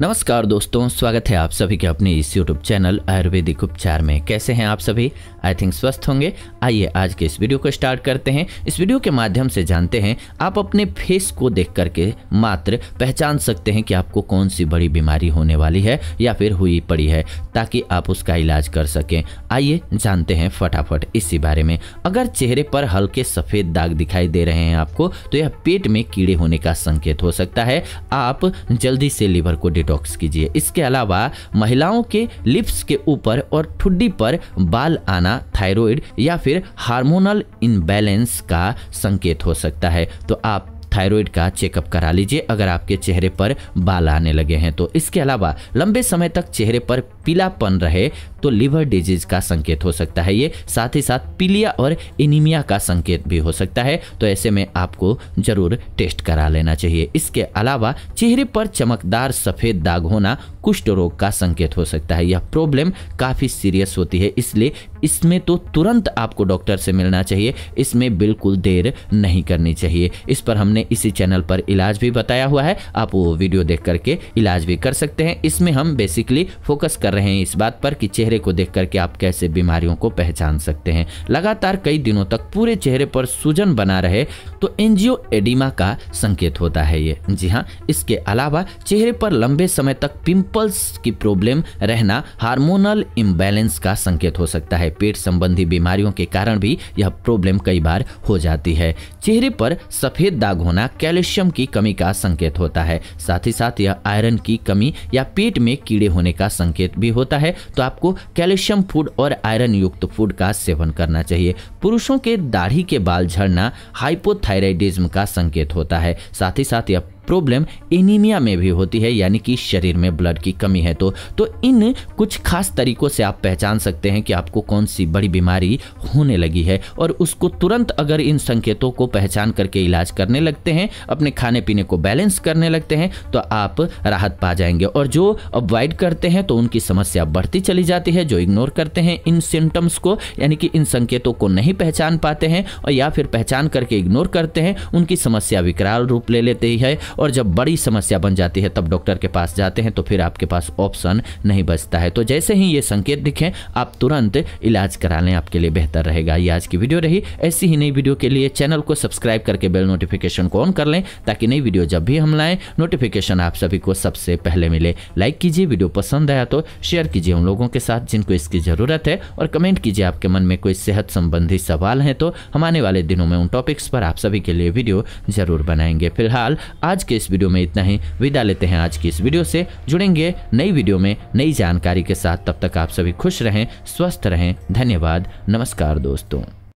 नमस्कार दोस्तों स्वागत है आप सभी के अपने इस यूट्यूब चैनल आयुर्वेदिक उपचार में कैसे हैं आप सभी आई थिंक स्वस्थ होंगे आइए आज के इस वीडियो को स्टार्ट करते हैं इस वीडियो के माध्यम से जानते हैं आप अपने फेस को देख करके मात्र पहचान सकते हैं कि आपको कौन सी बड़ी बीमारी होने वाली है या फिर हुई पड़ी है ताकि आप उसका इलाज कर सकें आइए जानते हैं फटाफट इसी बारे में अगर चेहरे पर हल्के सफ़ेद दाग दिखाई दे रहे हैं आपको तो यह पेट में कीड़े होने का संकेत हो सकता है आप जल्दी से लीवर को डिटॉक्स कीजिए इसके अलावा महिलाओं के लिप्स के ऊपर और ठुड्डी पर बाल आना थायराइड या फिर हार्मोनल इनबैलेंस का संकेत हो सकता है तो आप थायराइड का चेकअप करा लीजिए अगर आपके चेहरे पर बाल आने लगे हैं तो इसके अलावा लंबे समय तक चेहरे पर पीलापन रहे तो लिवर डिजीज का संकेत हो सकता है ये साथ ही साथ पीलिया और एनीमिया का संकेत भी हो सकता है तो ऐसे में आपको जरूर टेस्ट करा लेना चाहिए इसके अलावा चेहरे पर चमकदार सफ़ेद दाग होना कुष्ठ तो रोग का संकेत हो सकता है यह प्रॉब्लम काफ़ी सीरियस होती है इसलिए इसमें तो तुरंत आपको डॉक्टर से मिलना चाहिए इसमें बिल्कुल देर नहीं करनी चाहिए इस पर हमने इसी चैनल पर इलाज भी बताया हुआ है आप वो वीडियो देख करके इलाज भी कर सकते हैं इसमें हम बेसिकली फोकस कर रहे हैं इस बात पर कि चेहरे को देख करके आप कैसे बीमारियों को पहचान सकते हैं लगातार कई दिनों तक पूरे चेहरे पर सूजन बना रहे तो एनजीओ एडिमा का संकेत होता है ये जी हाँ इसके अलावा चेहरे पर लंबे समय तक पिंप पल्स की प्रॉब्लम रहना हार्मोनल इम्बैलेंस का संकेत हो सकता है पेट संबंधी बीमारियों के कारण भी यह प्रॉब्लम कई बार हो जाती है चेहरे पर सफ़ेद दाग होना कैल्शियम की कमी का संकेत होता है साथ ही साथ यह आयरन की कमी या पेट में कीड़े होने का संकेत भी होता है तो आपको कैल्शियम फूड और आयरन युक्त फूड का सेवन करना चाहिए पुरुषों के दाढ़ी के बाल झड़ना हाइपोथायराइडिज्म का संकेत होता है साथ ही साथ यह प्रॉब्लम एनीमिया में भी होती है यानी कि शरीर में ब्लड की कमी है तो तो इन कुछ खास तरीकों से आप पहचान सकते हैं कि आपको कौन सी बड़ी बीमारी होने लगी है और उसको तुरंत अगर इन संकेतों को पहचान करके इलाज करने लगते हैं अपने खाने पीने को बैलेंस करने लगते हैं तो आप राहत पा जाएंगे और जो अवॉइड करते हैं तो उनकी समस्या बढ़ती चली जाती है जो इग्नोर करते हैं इन सिम्टम्स को यानी कि इन संकेतों को नहीं पहचान पाते हैं और या फिर पहचान करके इग्नोर करते हैं उनकी समस्या विकराल रूप ले लेती है और जब बड़ी समस्या बन जाती है तब डॉक्टर के पास जाते हैं तो फिर आपके पास ऑप्शन नहीं बचता है तो जैसे ही ये संकेत दिखें आप तुरंत इलाज करा लें आपके लिए बेहतर रहेगा ये आज की वीडियो रही ऐसी ही नई वीडियो के लिए चैनल को सब्सक्राइब करके बेल नोटिफिकेशन को ऑन कर लें ताकि नई वीडियो जब भी हम लाएँ नोटिफिकेशन आप सभी को सबसे पहले मिले लाइक कीजिए वीडियो पसंद आया तो शेयर कीजिए उन लोगों के साथ जिनको इसकी ज़रूरत है और कमेंट कीजिए आपके मन में कोई सेहत संबंधी सवाल हैं तो हम आने वाले दिनों में उन टॉपिक्स पर आप सभी के लिए वीडियो ज़रूर बनाएंगे फिलहाल आज के इस वीडियो में इतना ही विदा लेते हैं आज की इस वीडियो से जुड़ेंगे नई वीडियो में नई जानकारी के साथ तब तक आप सभी खुश रहें स्वस्थ रहें धन्यवाद नमस्कार दोस्तों